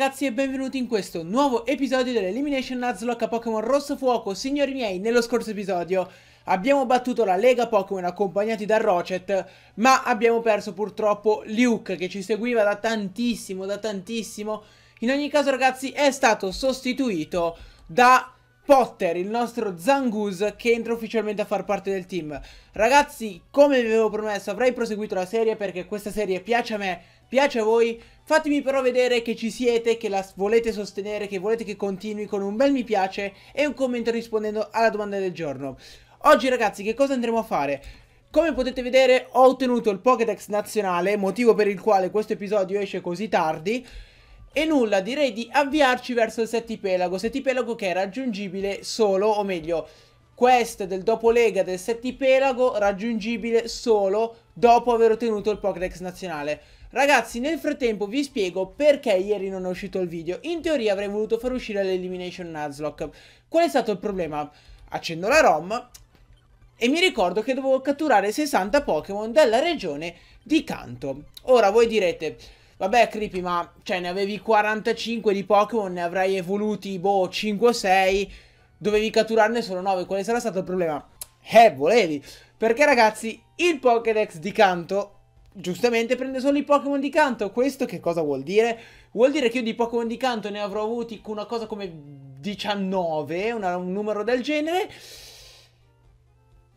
ragazzi e benvenuti in questo nuovo episodio dell'Elimination Nuzlocke a Pokémon Rosso Fuoco Signori miei, nello scorso episodio abbiamo battuto la Lega Pokémon accompagnati da Rocet Ma abbiamo perso purtroppo Luke che ci seguiva da tantissimo, da tantissimo In ogni caso ragazzi è stato sostituito da Potter, il nostro Zangus che entra ufficialmente a far parte del team Ragazzi, come vi avevo promesso avrei proseguito la serie perché questa serie piace a me piace a voi, fatemi però vedere che ci siete, che la volete sostenere, che volete che continui con un bel mi piace e un commento rispondendo alla domanda del giorno. Oggi ragazzi che cosa andremo a fare? Come potete vedere ho ottenuto il Pokédex nazionale, motivo per il quale questo episodio esce così tardi. E nulla, direi di avviarci verso il settipelago, settipelago che è raggiungibile solo, o meglio, quest del dopolega del settipelago raggiungibile solo dopo aver ottenuto il Pokédex nazionale. Ragazzi nel frattempo vi spiego perché ieri non è uscito il video In teoria avrei voluto far uscire l'Elimination Nuzlocke Qual è stato il problema? Accendo la ROM e mi ricordo che dovevo catturare 60 Pokémon della regione di Kanto Ora voi direte Vabbè Creepy ma cioè ne avevi 45 di Pokémon Ne avrai evoluti boh 5 o 6 Dovevi catturarne solo 9 Quale sarà stato il problema? Eh volevi Perché ragazzi il Pokédex di Kanto giustamente prende solo i Pokémon di canto. Questo che cosa vuol dire? Vuol dire che io di Pokémon di canto ne avrò avuti una cosa come 19, una, un numero del genere.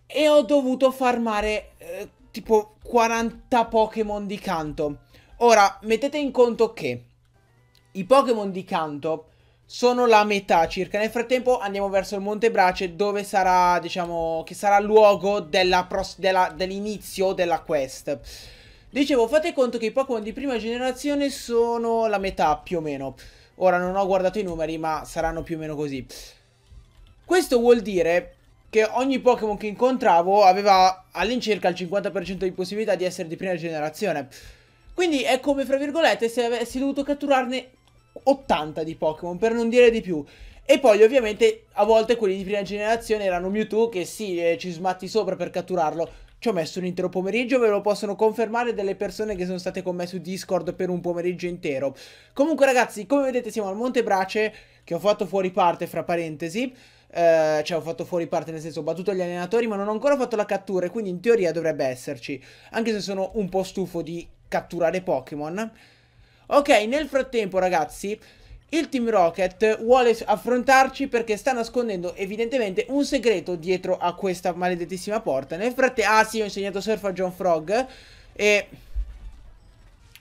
E ho dovuto farmare eh, tipo 40 Pokémon di canto. Ora, mettete in conto che i Pokémon di canto sono la metà circa. Nel frattempo andiamo verso il Monte Brace dove sarà, diciamo, che sarà il luogo dell'inizio della quest. Dicevo, fate conto che i Pokémon di prima generazione sono la metà più o meno. Ora non ho guardato i numeri, ma saranno più o meno così. Questo vuol dire che ogni Pokémon che incontravo aveva all'incirca il 50% di possibilità di essere di prima generazione. Quindi è come, fra virgolette, se avessi dovuto catturarne 80 di Pokémon, per non dire di più. E poi ovviamente a volte quelli di prima generazione erano Mewtwo che sì, eh, ci smatti sopra per catturarlo, ci ho messo un intero pomeriggio, ve lo possono confermare delle persone che sono state con me su Discord per un pomeriggio intero. Comunque ragazzi, come vedete siamo al Monte Brace, che ho fatto fuori parte fra parentesi. Eh, cioè ho fatto fuori parte nel senso ho battuto gli allenatori ma non ho ancora fatto la cattura e quindi in teoria dovrebbe esserci anche se sono un po' stufo di catturare Pokémon ok nel frattempo ragazzi il Team Rocket vuole affrontarci perché sta nascondendo evidentemente un segreto dietro a questa maledettissima porta. Nel frattempo, ah sì, ho insegnato surf a John Frog e...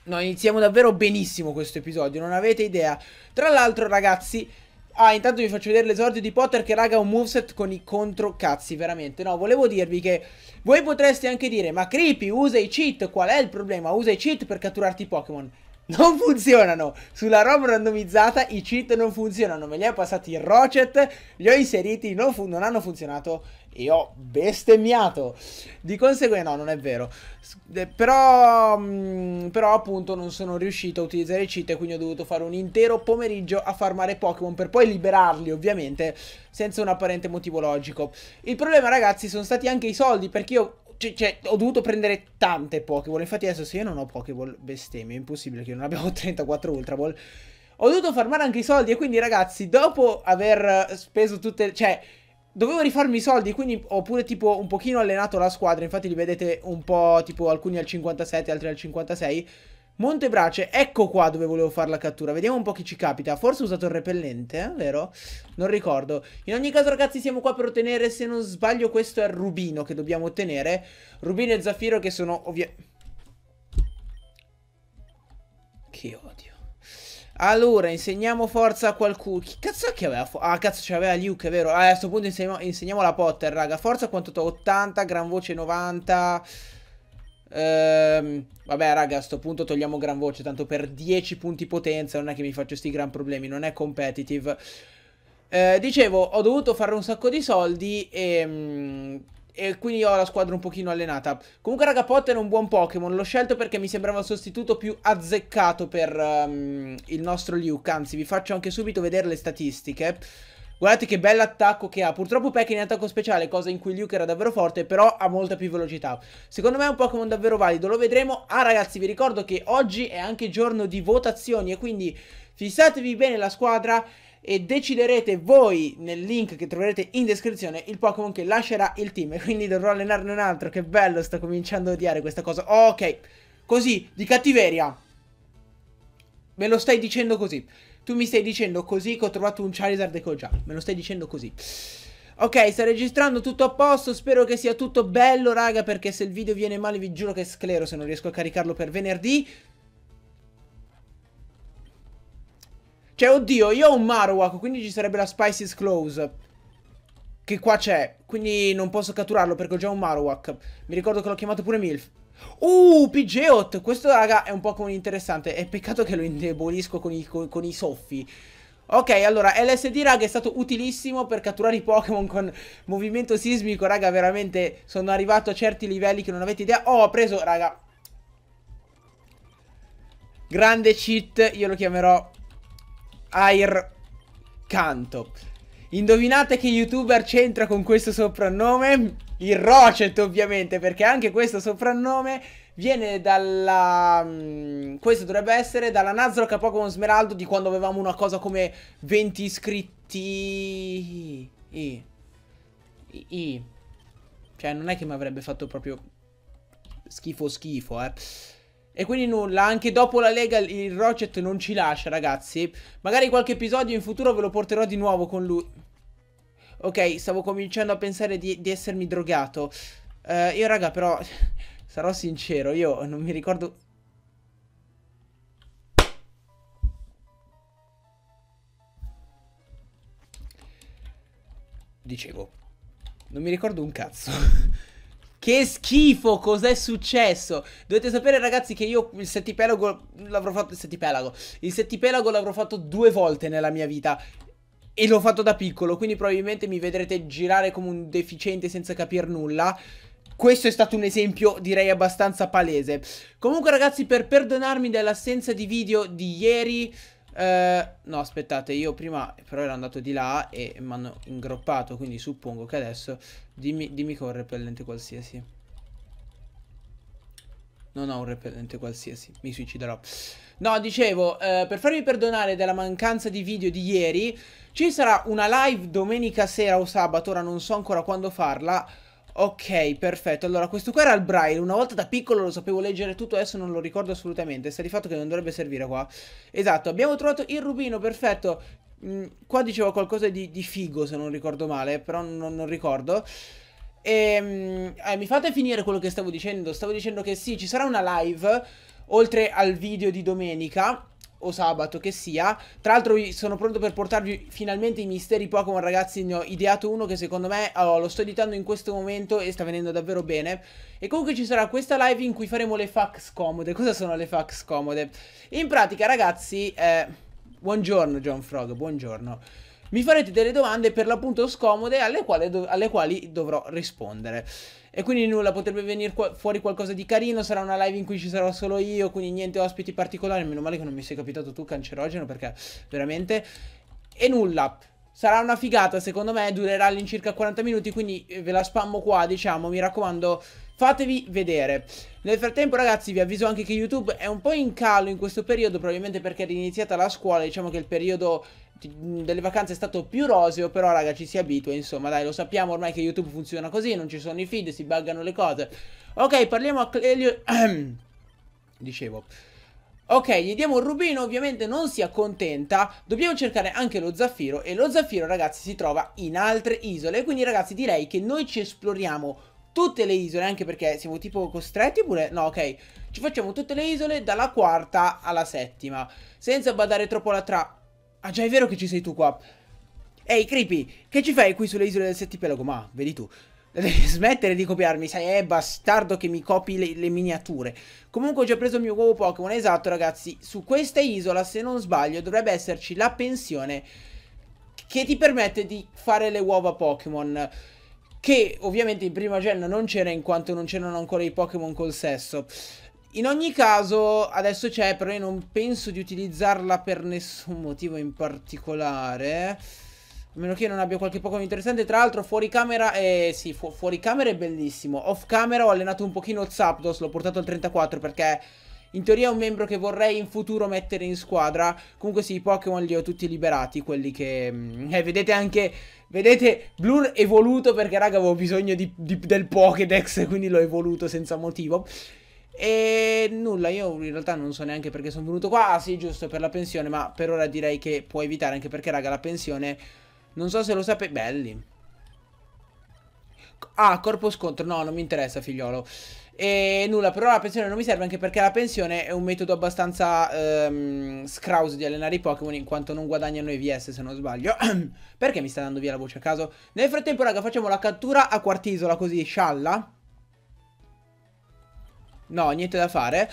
No, iniziamo davvero benissimo questo episodio, non avete idea. Tra l'altro, ragazzi, Ah, intanto vi faccio vedere l'esordio di Potter che raga un moveset con i controcazzi, veramente. No, volevo dirvi che voi potreste anche dire, ma Creepy usa i cheat, qual è il problema? Usa i cheat per catturarti i Pokémon. Non funzionano Sulla roba randomizzata i cheat non funzionano Me li ha passati il Rocket Li ho inseriti, non, non, hanno funzionato E ho bestemmiato Di conseguenza no, non è vero Però mh, mm, Però appunto non sono riuscito a utilizzare i cheat E quindi ho dovuto fare un intero pomeriggio A farmare Pokémon per poi liberarli ovviamente Senza un apparente motivo logico Il problema ragazzi sono stati anche i soldi Perché io cioè, cioè, ho dovuto prendere tante Pokéball. Infatti, adesso se io non ho Pokéball, bestemmio. È impossibile che io non abbia 34 Ultra Ball. Ho dovuto farmare anche i soldi. E quindi, ragazzi, dopo aver speso tutte. Cioè. Dovevo rifarmi i soldi, quindi ho pure tipo un pochino allenato la squadra, infatti li vedete un po' tipo alcuni al 57, altri al 56. Montebrace, ecco qua dove volevo fare la cattura. Vediamo un po' chi ci capita. Forse ho usato il repellente, eh? vero? Non ricordo. In ogni caso, ragazzi, siamo qua per ottenere, se non sbaglio, questo è il rubino che dobbiamo ottenere. Rubino e zaffiro che sono ovviamente Che odio. Allora, insegniamo forza a qualcuno. Chi cazzo è che aveva? ah, cazzo, c'aveva Luke, è vero? Ah, a questo punto insegniamo, insegniamo la Potter, raga. Forza quanto ho? 80, gran voce 90... Ehm, vabbè, raga, a sto punto togliamo gran voce. Tanto per 10 punti potenza non è che mi faccio sti gran problemi. Non è competitive. Eh, dicevo, ho dovuto fare un sacco di soldi e... Ehm, e quindi ho la squadra un pochino allenata. Comunque, raga, Potter è un buon Pokémon. L'ho scelto perché mi sembrava il sostituto più azzeccato per um, il nostro Luke. Anzi, vi faccio anche subito vedere le statistiche. Guardate che bell'attacco che ha. Purtroppo è in attacco speciale, cosa in cui Luke era davvero forte, però ha molta più velocità. Secondo me è un Pokémon davvero valido, lo vedremo. Ah ragazzi, vi ricordo che oggi è anche giorno di votazioni e quindi fissatevi bene la squadra e deciderete voi nel link che troverete in descrizione il Pokémon che lascerà il team e quindi dovrò allenarne un altro. Che bello, sto cominciando a odiare questa cosa. Ok, così, di cattiveria. Me lo stai dicendo così. Tu mi stai dicendo così che ho trovato un Charizard e che ho già. Me lo stai dicendo così. Ok, sta registrando tutto a posto. Spero che sia tutto bello, raga. Perché se il video viene male, vi giuro che sclero se non riesco a caricarlo per venerdì. Cioè, oddio, io ho un Marowak, quindi ci sarebbe la Spices Close. Che qua c'è, quindi non posso catturarlo perché ho già un Marowak. Mi ricordo che l'ho chiamato pure Milf. Uh, Pidgeot! Questo, raga, è un po' interessante. È peccato che lo indebolisco con i, con, con i soffi. Ok, allora, LSD, raga, è stato utilissimo per catturare i Pokémon con movimento sismico, raga, veramente sono arrivato a certi livelli che non avete idea. Oh, ho preso, raga. Grande cheat, io lo chiamerò Air Canto. Indovinate che youtuber c'entra con questo soprannome? Il Rocet ovviamente perché anche questo soprannome viene dalla... Mm, questo dovrebbe essere dalla Nuzlocke a Pokémon Smeraldo di quando avevamo una cosa come 20 iscritti... I. I. I. Cioè non è che mi avrebbe fatto proprio schifo schifo eh. E quindi nulla, anche dopo la Lega il Rocet non ci lascia ragazzi Magari qualche episodio in futuro ve lo porterò di nuovo con lui Ok, stavo cominciando a pensare di, di essermi drogato. Uh, io, raga, però, sarò sincero, io non mi ricordo... Dicevo, non mi ricordo un cazzo. Che schifo, cos'è successo? Dovete sapere ragazzi che io il settipelago l'avrò fatto, il settipelago, il settipelago l'avrò fatto due volte nella mia vita e l'ho fatto da piccolo, quindi probabilmente mi vedrete girare come un deficiente senza capire nulla. Questo è stato un esempio direi abbastanza palese. Comunque ragazzi per perdonarmi dell'assenza di video di ieri... Eh, no aspettate io prima però ero andato di là e mi hanno ingroppato quindi suppongo che adesso dimmi, dimmi che ho un repellente qualsiasi non ho un repellente qualsiasi, mi suiciderò. No, dicevo, eh, per farvi perdonare della mancanza di video di ieri, ci sarà una live domenica sera o sabato, ora non so ancora quando farla. Ok, perfetto. Allora, questo qua era il braille. Una volta da piccolo lo sapevo leggere tutto, adesso non lo ricordo assolutamente. Sta di fatto che non dovrebbe servire qua. Esatto, abbiamo trovato il rubino, perfetto. Mm, qua dicevo qualcosa di, di, figo, se non ricordo male, però non, non ricordo. E, ehm, eh, mi fate finire quello che stavo dicendo. Stavo dicendo che sì, ci sarà una live oltre al video di domenica o sabato che sia. Tra l'altro sono pronto per portarvi finalmente i misteri Pokémon, ragazzi, ne ho ideato uno che secondo me oh, lo sto editando in questo momento e sta venendo davvero bene. E comunque ci sarà questa live in cui faremo le fax comode. Cosa sono le fax comode? In pratica, ragazzi, eh... buongiorno John Frog, buongiorno mi farete delle domande per l'appunto scomode alle quali, dov- alle quali dovrò rispondere. E quindi nulla, potrebbe venire fuori qualcosa di carino, sarà una live in cui ci sarò solo io, quindi niente ospiti particolari, meno male che non mi sei capitato tu cancerogeno perché veramente... E nulla, sarà una figata secondo me, durerà all'incirca 40 minuti, quindi eh, ve la spammo qua diciamo, mi raccomando fatevi vedere. Nel frattempo, ragazzi, vi avviso anche che YouTube è un po' in calo in questo periodo, probabilmente perché è iniziata la scuola, diciamo che il periodo delle vacanze è stato più roseo, però raga ci si abitua, insomma dai, lo sappiamo ormai che YouTube funziona così, non ci sono i feed, si buggano le cose. Ok, parliamo a Clelio... Dicevo... Ok, gli diamo un rubino, ovviamente non si accontenta, dobbiamo cercare anche lo zaffiro e lo zaffiro ragazzi si trova in altre isole, quindi ragazzi direi che noi ci esploriamo tutte le isole, anche perché siamo tipo costretti oppure... No, ok, ci facciamo tutte le isole dalla quarta alla settima, senza badare troppo alla tra... Ah già cioè, è vero che ci sei tu qua. Ehi Creepy, che ci fai qui sulle isole del settipelago? Ma, vedi tu, devi smettere di copiarmi, sai, è eh, bastardo che mi copi le, le miniature. Comunque ho già preso il mio uovo Pokémon, esatto ragazzi, su questa isola, se non sbaglio, dovrebbe esserci la pensione che ti permette di fare le uova Pokémon che ovviamente in prima gen non c'era in quanto non c'erano ancora i Pokémon col sesso. In ogni caso, adesso c'è, però io non penso di utilizzarla per nessun motivo in particolare. A meno che io non abbia qualche Pokémon interessante. Tra l'altro, fuori camera. Eh, sì, fu fuori camera è bellissimo. Off camera ho allenato un pochino Zapdos. L'ho portato al 34 perché. In teoria è un membro che vorrei in futuro mettere in squadra. Comunque sì, i Pokémon li ho tutti liberati. Quelli che. Mm, eh, vedete anche. Vedete, Blur evoluto perché, raga, avevo bisogno di, di, del Pokédex. Quindi l'ho evoluto senza motivo. E nulla, io in realtà non so neanche perché sono venuto qua. Ah sì, giusto, per la pensione, ma per ora direi che può evitare, anche perché, raga, la pensione... Non so se lo sapete... Belli. Ah, corpo scontro. No, non mi interessa, figliolo. E nulla, però la pensione non mi serve anche perché la pensione è un metodo abbastanza ehm, scrauso di allenare i Pokémon in quanto non guadagnano EVS se non sbaglio. perché mi sta dando via la voce a caso? Nel frattempo, raga, facciamo la cattura a quartisola così, scialla. No, niente da fare.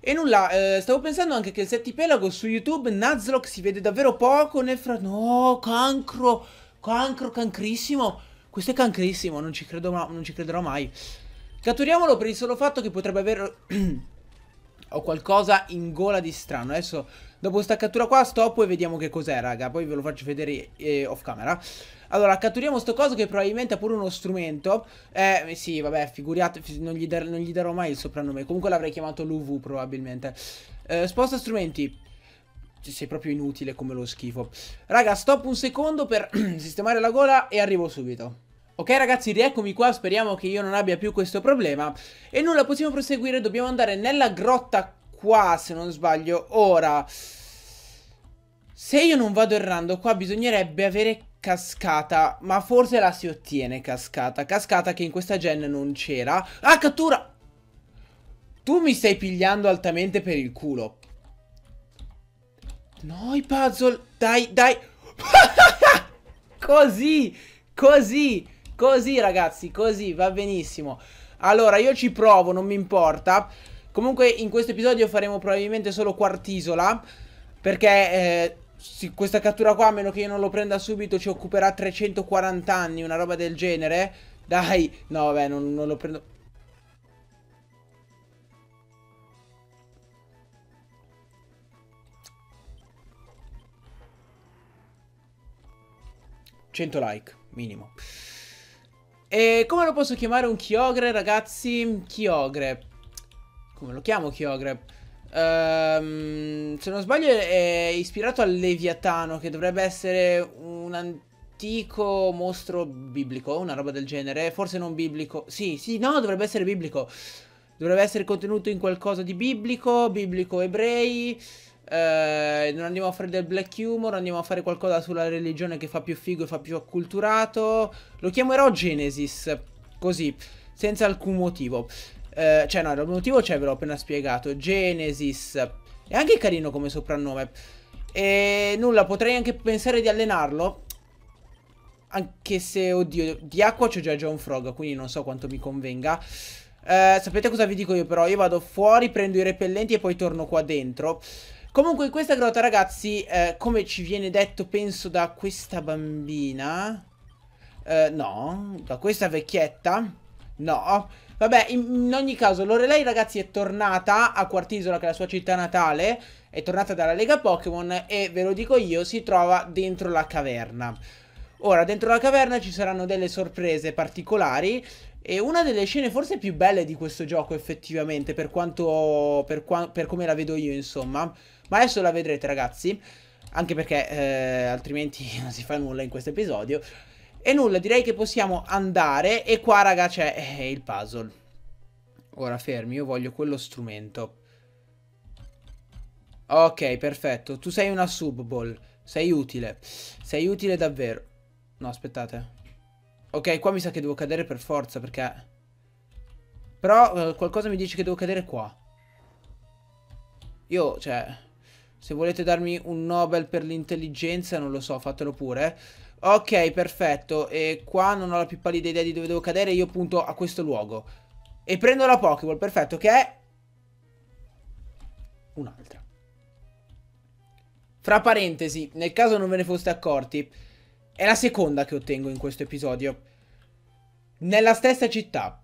E nulla, eh, stavo pensando anche che il settipelago su YouTube Nuzlocke si vede davvero poco nel fra... No, cancro, cancro, cancrissimo. Questo è cancrissimo, non ci, credo ma... non ci crederò mai. Catturiamolo per il solo fatto che potrebbe aver... Ho qualcosa in gola di strano. Adesso Dopo questa cattura qua stop e vediamo che cos'è raga Poi ve lo faccio vedere eh, off camera Allora catturiamo sto coso che probabilmente ha pure uno strumento Eh sì vabbè figurate non gli, dar, non gli darò mai il soprannome Comunque l'avrei chiamato l'UV probabilmente eh, Sposta strumenti sei proprio inutile come lo schifo Raga stop un secondo per sistemare la gola e arrivo subito Ok ragazzi rieccomi qua speriamo che io non abbia più questo problema E nulla possiamo proseguire dobbiamo andare nella grotta qua, se non sbaglio. Ora, se io non vado errando, qua bisognerebbe avere cascata, ma forse la si ottiene cascata. Cascata che in questa gen non c'era. Ah, cattura! Tu mi stai pigliando altamente per il culo. No, i puzzle. Dai, dai. così, così, così ragazzi, così, va benissimo. Allora, io ci provo, non mi importa. Comunque in questo episodio faremo probabilmente solo Quartisola Perché eh, sì, questa cattura qua a meno che io non lo prenda subito ci occuperà 340 anni Una roba del genere Dai No vabbè non, non lo prendo Cento like, minimo. E come lo posso chiamare un Chiogre, ragazzi? Chiogre. Come lo chiamo Kyogreb? Um, se non sbaglio è ispirato al Leviatano che dovrebbe essere un antico mostro biblico, una roba del genere, forse non biblico, sì, sì, no, dovrebbe essere biblico, dovrebbe essere contenuto in qualcosa di biblico, biblico ebrei, eh, non andiamo a fare del black humor, andiamo a fare qualcosa sulla religione che fa più figo e fa più acculturato, lo chiamerò Genesis, così, senza alcun motivo. Eh, cioè no, il motivo c'è, cioè, ve l'ho appena spiegato. Genesis. È anche carino come soprannome. E nulla, potrei anche pensare di allenarlo. Anche se, oddio, di acqua c'ho già già un frog, quindi non so quanto mi convenga. Eh, sapete cosa vi dico io però? Io vado fuori, prendo i repellenti e poi torno qua dentro. Comunque in questa grotta ragazzi, eh, come ci viene detto penso da questa bambina... Eh, no, da questa vecchietta... No, Vabbè, in, in ogni caso, Lorelei, ragazzi, è tornata a Quartisola, che è la sua città natale. È tornata dalla Lega Pokémon e, ve lo dico io, si trova dentro la caverna. Ora, dentro la caverna ci saranno delle sorprese particolari. E una delle scene forse più belle di questo gioco, effettivamente, per quanto. per, qua, per come la vedo io, insomma. Ma adesso la vedrete, ragazzi. Anche perché eh, altrimenti non si fa nulla in questo episodio. E nulla, direi che possiamo andare e qua raga c'è eh, il puzzle. Ora fermi, io voglio quello strumento. Ok, perfetto. Tu sei una sub ball. Sei utile. Sei utile davvero. No, aspettate. Ok, qua mi sa che devo cadere per forza perché... Però eh, qualcosa mi dice che devo cadere qua. Io, cioè... Se volete darmi un Nobel per l'intelligenza, non lo so, fatelo pure. Eh. Ok, perfetto. E qua non ho la più pallida idea di dove devo cadere. Io punto a questo luogo. E prendo la Pokéball, perfetto, che è... Un'altra. Fra parentesi, nel caso non ve ne foste accorti, è la seconda che ottengo in questo episodio. Nella stessa città.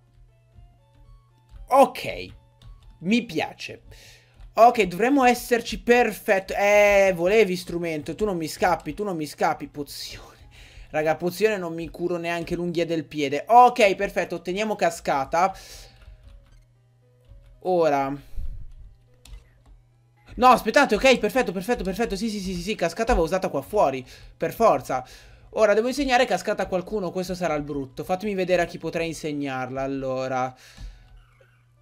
Ok. Mi piace. Ok, dovremmo esserci perfetto. Eh, volevi strumento. Tu non mi scappi, tu non mi scappi. Pozione. Raga, pozione non mi curo neanche l'unghia del piede. Ok, perfetto, otteniamo cascata. Ora... No, aspettate, ok, perfetto, perfetto, perfetto. Sì, sì, sì, sì, sì, cascata va usata qua fuori, per forza. Ora, devo insegnare cascata a qualcuno, questo sarà il brutto. Fatemi vedere a chi potrei insegnarla, allora.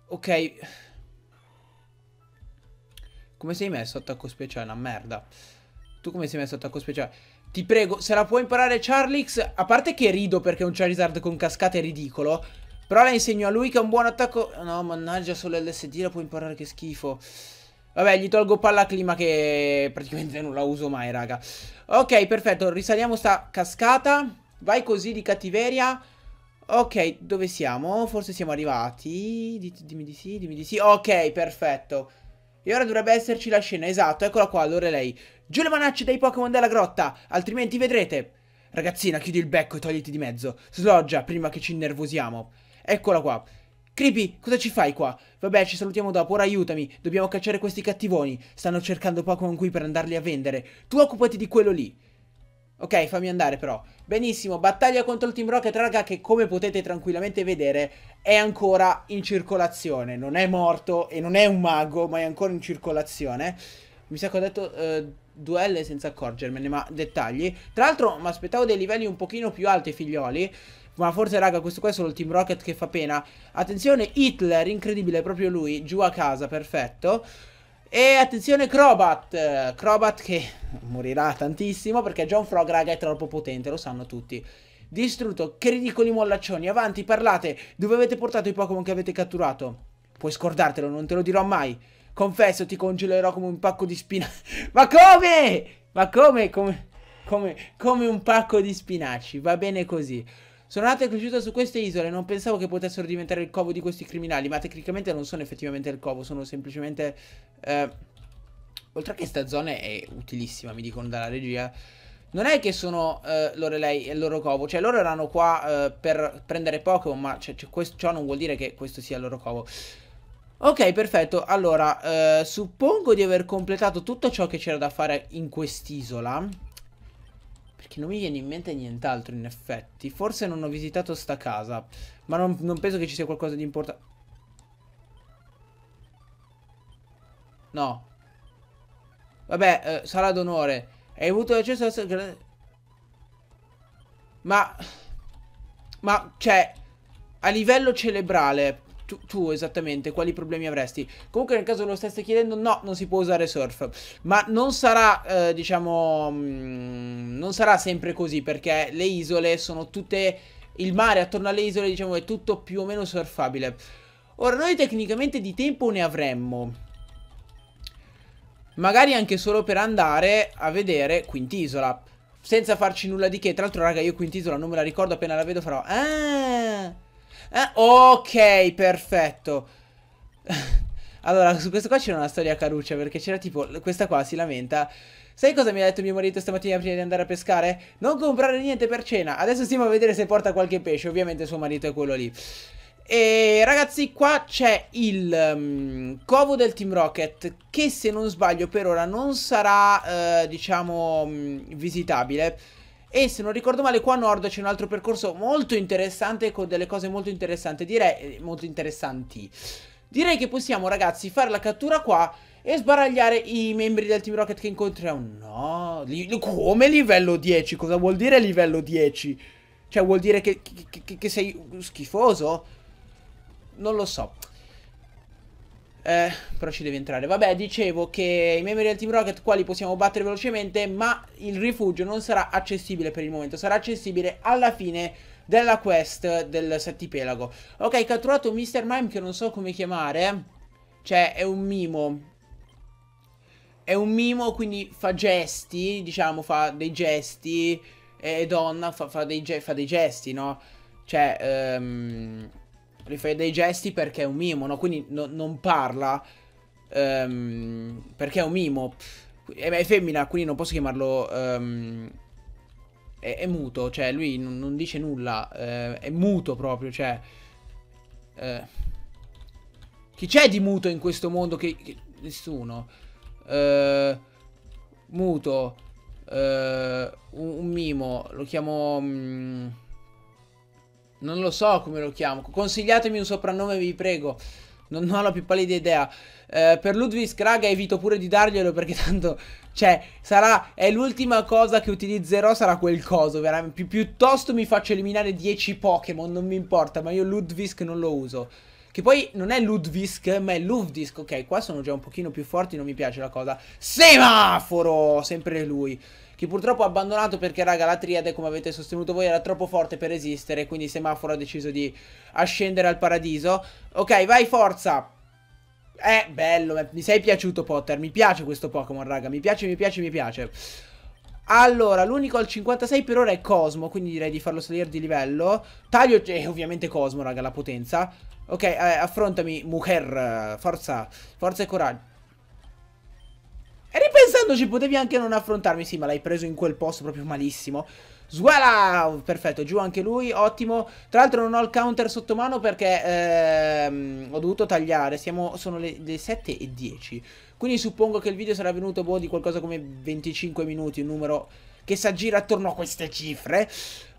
Ok. Come sei messo attacco speciale? Una merda. Tu come sei messo attacco speciale? Ti prego, se la può imparare Charlix, a parte che rido perché un Charizard con cascata è ridicolo, però la insegno a lui che è un buon attacco... No, mannaggia, solo LSD la può imparare, che schifo. Vabbè, gli tolgo palla clima che praticamente non la uso mai, raga. Ok, perfetto, risaliamo sta cascata. Vai così di cattiveria. Ok, dove siamo? Forse siamo arrivati. Dimmi di sì, dimmi di sì. Ok, perfetto. E ora dovrebbe esserci la scena, esatto, eccola qua, allora lei. Giù le manacce dai Pokémon della grotta, altrimenti vedrete. Ragazzina, chiudi il becco e togliti di mezzo. Sloggia prima che ci innervosiamo. Eccola qua. Creepy, cosa ci fai qua? Vabbè, ci salutiamo dopo, ora aiutami, dobbiamo cacciare questi cattivoni. Stanno cercando Pokémon qui per andarli a vendere. Tu occupati di quello lì. Ok, fammi andare però. Benissimo, battaglia contro il Team Rocket, raga, che come potete tranquillamente vedere è ancora in circolazione. Non è morto e non è un mago, ma è ancora in circolazione. Mi sa che ho detto... Eh duelle senza accorgermene, ma dettagli. Tra l'altro mi aspettavo dei livelli un pochino più alti, figlioli. Ma forse, raga, questo qua è solo il Team Rocket che fa pena. Attenzione, Hitler, incredibile, proprio lui, giù a casa, perfetto. E attenzione Crobat, Crobat che morirà tantissimo perché John Frog, raga, è troppo potente, lo sanno tutti. Distrutto, che ridicoli mollaccioni, avanti, parlate, dove avete portato i Pokémon che avete catturato? Puoi scordartelo, non te lo dirò mai. Confesso, ti congelerò come un pacco di spinaci. Ma come? Ma come? Come, come? come un pacco di spinaci. Va bene così. Sono nato e cresciuto su queste isole, non pensavo che potessero diventare il covo di questi criminali, ma tecnicamente non sono effettivamente il covo, sono semplicemente... Eh... oltre che sta zona è utilissima, mi dicono dalla regia. Non è che sono eh, Lorelei e il loro covo, cioè loro erano qua eh, per prendere Pokémon, ma cioè, cioè ciò non vuol dire che questo sia il loro covo. Ok, perfetto. Allora, eh, suppongo di aver completato tutto ciò che c'era da fare in quest'isola. Perché non mi viene in mente nient'altro, in effetti. Forse non ho visitato sta casa. Ma non, non penso che ci sia qualcosa di importante. No. Vabbè, eh, sala d'onore. Hai avuto l'accesso a... Ma... Ma, cioè... A livello celebrale, tu, tu, esattamente quali problemi avresti. Comunque nel caso lo stesse chiedendo, no, non si può usare surf. Ma non sarà, eh, diciamo, mh, mm, non sarà sempre così perché le isole sono tutte... Il mare attorno alle isole, diciamo, è tutto più o meno surfabile. Ora, noi tecnicamente di tempo ne avremmo. Magari anche solo per andare a vedere Quintisola. Senza farci nulla di che. Tra l'altro, raga, io Quintisola non me la ricordo. Appena la vedo farò... Ah! Eh, ok, perfetto. allora, su questo qua c'era una storia caruccia, perché c'era tipo... Questa qua si lamenta... Sai cosa mi ha detto mio marito stamattina prima di andare a pescare? Non comprare niente per cena. Adesso stiamo a vedere se porta qualche pesce. Ovviamente suo marito è quello lì. E ragazzi qua c'è il um, covo del Team Rocket che se non sbaglio per ora non sarà eh, diciamo mm, visitabile e se non ricordo male, qua a nord c'è un altro percorso molto interessante con delle cose molto interessanti. Direi eh, molto interessanti. Direi che possiamo, ragazzi, fare la cattura qua e sbaragliare i membri del Team Rocket che incontriamo. No, li come livello 10? Cosa vuol dire livello 10? Cioè, vuol dire che, che, che sei schifoso? Non lo so. Eh, però ci devi entrare. Vabbè, dicevo che i membri del Team Rocket qua li possiamo battere velocemente, ma il rifugio non sarà accessibile per il momento, sarà accessibile alla fine della quest del settipelago. Ok, catturato Mr. Mime che non so come chiamare. Cioè, è un mimo. È un mimo, quindi fa gesti, diciamo, fa dei gesti. E donna fa, fa, dei, fa dei, gesti, no? Cioè, ehm... Um rifai dei gesti perché è un mimo, no? Quindi no, non parla um, perché è un mimo. È, è femmina, quindi non posso chiamarlo... Um, è, è, muto, cioè lui non, dice nulla, eh, è muto proprio, cioè... Eh. Chi c'è di muto in questo mondo che... che nessuno. Eh, muto. Eh, un, un, mimo, lo chiamo... Mm, non lo so come lo chiamo. Consigliatemi un soprannome, vi prego. Non ho la più pallida idea. Eh, per Ludwig Scraga evito pure di darglielo perché tanto... Cioè, sarà... È l'ultima cosa che utilizzerò sarà quel coso, veramente. Pi piuttosto mi faccio eliminare 10 Pokémon, non mi importa, ma io Ludwig non lo uso. Che poi non è Ludwig, ma è Ludwig. Ok, qua sono già un pochino più forti, non mi piace la cosa. Semaforo! Sempre lui che purtroppo ha abbandonato perché raga la triade come avete sostenuto voi era troppo forte per esistere quindi Semaforo ha deciso di ascendere al paradiso. Ok, vai forza! Eh, bello, mi sei piaciuto Potter, mi piace questo Pokémon raga, mi piace, mi piace, mi piace. Allora, l'unico al 56 per ora è Cosmo, quindi direi di farlo salire di livello. Taglio è ovviamente Cosmo, raga, la potenza. Ok, eh, affrontami, Mujer, forza, forza e coraggio. E ripensandoci, potevi anche non affrontarmi. Sì, ma l'hai preso in quel posto proprio malissimo. Swella, perfetto, giù anche lui, ottimo. Tra l'altro non ho il counter sotto mano perché ehm, ho dovuto tagliare, Siamo, sono le, le 7 e 10. Quindi suppongo che il video sarà venuto boh, di qualcosa come 25 minuti, un numero che si aggira attorno a queste cifre.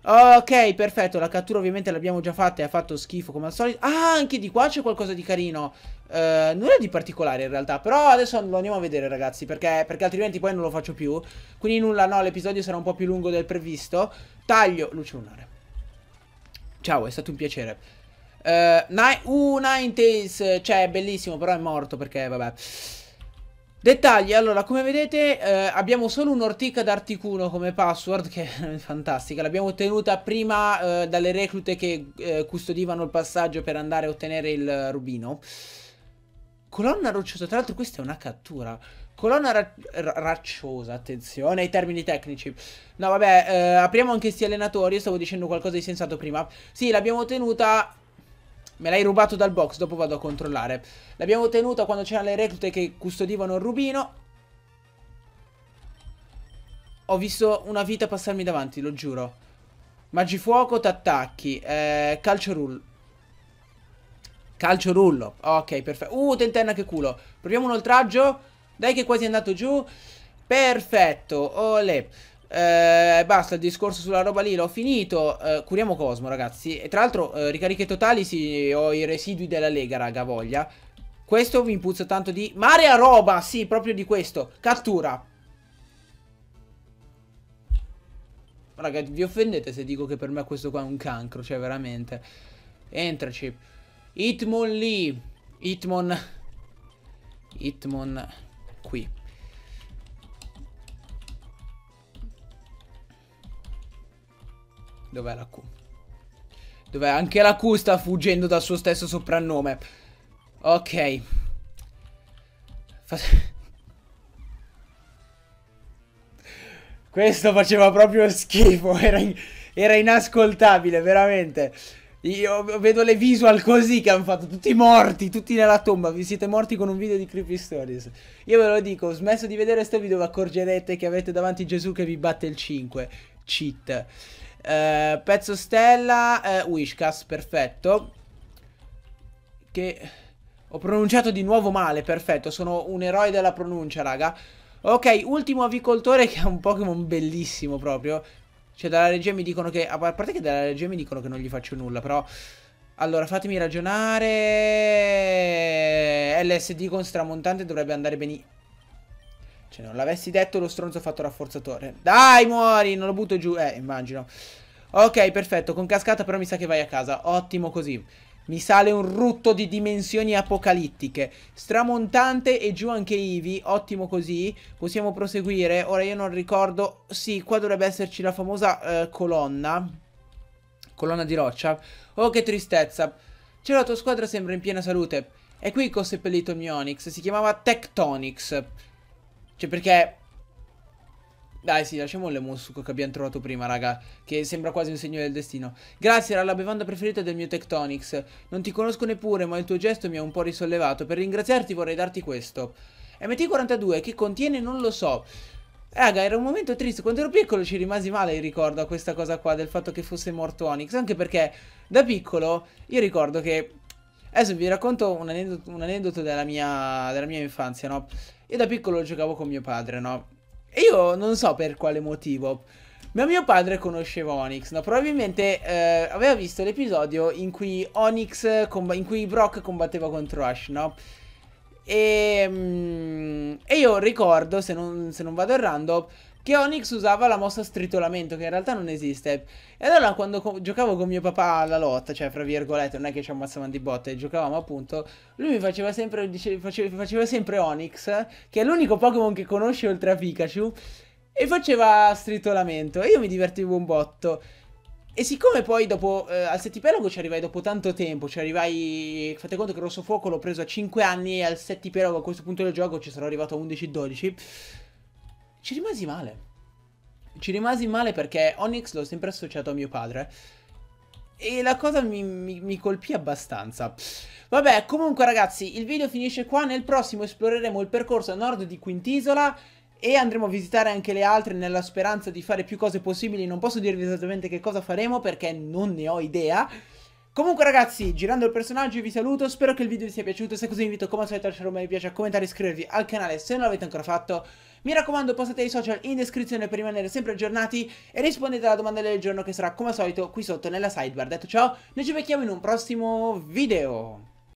Ok, perfetto, la cattura ovviamente l'abbiamo già fatta e ha fatto schifo come al solito Ah, anche di qua c'è qualcosa di carino uh, Nulla di particolare in realtà, però adesso lo andiamo a vedere ragazzi perché, perché altrimenti poi non lo faccio più Quindi nulla, no, l'episodio sarà un po' più lungo del previsto Taglio, luce lunare Ciao, è stato un piacere eh, Uh, Nine, uh, Ninetales, cioè è bellissimo però è morto perché vabbè Dettagli, allora come vedete eh, abbiamo solo un'ortica d'articuno come password che è fantastica, l'abbiamo ottenuta prima eh, dalle reclute che eh, custodivano il passaggio per andare a ottenere il rubino. Colonna rocciosa, tra l'altro questa è una cattura. Colonna ra racciosa, attenzione ai termini tecnici. No vabbè, eh, apriamo anche questi allenatori, stavo dicendo qualcosa di sensato prima. Sì, l'abbiamo ottenuta Me l'hai rubato dal box, dopo vado a controllare. L'abbiamo tenuta quando c'erano le reclute che custodivano il rubino. Ho visto una vita passarmi davanti, lo giuro. Magifuoco, t'attacchi. Eh, calcio rullo. Calcio rullo. Ok, perfetto. Uh, tentenna che culo. Proviamo un oltraggio. Dai che è quasi andato giù. Perfetto. Olè. Eh, basta, il discorso sulla roba lì l'ho finito. Eh, curiamo Cosmo, ragazzi. E tra l'altro, eh, ricariche totali, sì, ho i residui della Lega, raga, voglia. Questo mi impuzza tanto di... Marea roba, sì, proprio di questo. Cattura. Raga, vi offendete se dico che per me questo qua è un cancro, cioè veramente. Entraci. Hitmon lì. Hitmon... Hitmon qui. Dov'è la Q? Dov'è? Anche la Q sta fuggendo dal suo stesso soprannome. Ok. Fa... Questo faceva proprio schifo. Era, in... Era inascoltabile, veramente. Io vedo le visual così che hanno fatto, tutti morti, tutti nella tomba, vi siete morti con un video di Creepy Stories. Io ve lo dico, ho smesso di vedere questo video, vi accorgerete che avete davanti Gesù che vi batte il 5. Cheat. Eh, pezzo stella, eh, Wishcast, perfetto. Che... Ho pronunciato di nuovo male, perfetto, sono un eroe della pronuncia, raga. Ok, ultimo avicoltore che è un Pokémon bellissimo proprio. Cioè, dalla regia mi dicono che... A parte che dalla regia mi dicono che non gli faccio nulla, però... Allora, fatemi ragionare... LSD con stramontante dovrebbe andare benissimo. Cioè, non l'avessi detto lo stronzo ha fatto rafforzatore. Dai, muori, non lo butto giù. Eh, immagino. Ok, perfetto, con cascata però mi sa che vai a casa. Ottimo così. Mi sale un rutto di dimensioni apocalittiche. Stramontante e giù anche Ivi. Ottimo così. Possiamo proseguire. Ora io non ricordo... Sì, qua dovrebbe esserci la famosa eh, colonna. Colonna di roccia. Oh, che tristezza. Cioè, la tua squadra sembra in piena salute. È qui che ho seppellito il mio Onix. Si chiamava Tectonics. Cioè, perché... Dai, sì, lasciamo le monsuco che abbiamo trovato prima, raga. Che sembra quasi un segno del destino. Grazie, era la bevanda preferita del mio Tectonics. Non ti conosco neppure, ma il tuo gesto mi ha un po' risollevato. Per ringraziarti vorrei darti questo. MT42, che contiene non lo so. Raga, era un momento triste. Quando ero piccolo ci rimasi male, ricordo, a questa cosa qua, del fatto che fosse morto Onyx. Anche perché, da piccolo, io ricordo che Adesso vi racconto un aneddoto, un aneddoto della, mia, della mia infanzia, no? Io da piccolo giocavo con mio padre, no? E io non so per quale motivo. Ma mio padre conosceva Onyx, no? Probabilmente eh, aveva visto l'episodio in cui Onyx, in cui Brock combatteva contro Ash, no? E, mm, e io ricordo, se non, se non vado errando, che Onyx usava la mossa stritolamento, che in realtà non esiste. E allora quando co giocavo con mio papà alla lotta, cioè fra virgolette, non è che ci ammazzavano di botte, giocavamo appunto, lui mi faceva sempre, dice, faceva, faceva sempre Onyx, che è l'unico Pokémon che conosce oltre a Pikachu, e faceva stritolamento, e io mi divertivo un botto. E siccome poi dopo eh, al settipelago ci arrivai dopo tanto tempo, ci arrivai, fate conto che il Rosso Fuoco l'ho preso a 5 anni e al settipelago a questo punto del gioco ci sarò arrivato a 11-12, ci rimasi male. Ci rimasi male perché Onyx l'ho sempre associato a mio padre. E la cosa mi, mi, mi, colpì abbastanza. Vabbè, comunque ragazzi, il video finisce qua. Nel prossimo esploreremo il percorso a nord di Quintisola e andremo a visitare anche le altre nella speranza di fare più cose possibili. Non posso dirvi esattamente che cosa faremo perché non ne ho idea. Comunque ragazzi, girando il personaggio vi saluto, spero che il video vi sia piaciuto, se così vi invito come al solito a lasciare un bel mi piace, a commentare e iscrivervi al canale se non l'avete ancora fatto. Mi raccomando, postate ai social in descrizione per rimanere sempre aggiornati e rispondete alla domanda del giorno che sarà come al solito qui sotto nella sidebar. Detto ciò, noi ci becchiamo in un prossimo video.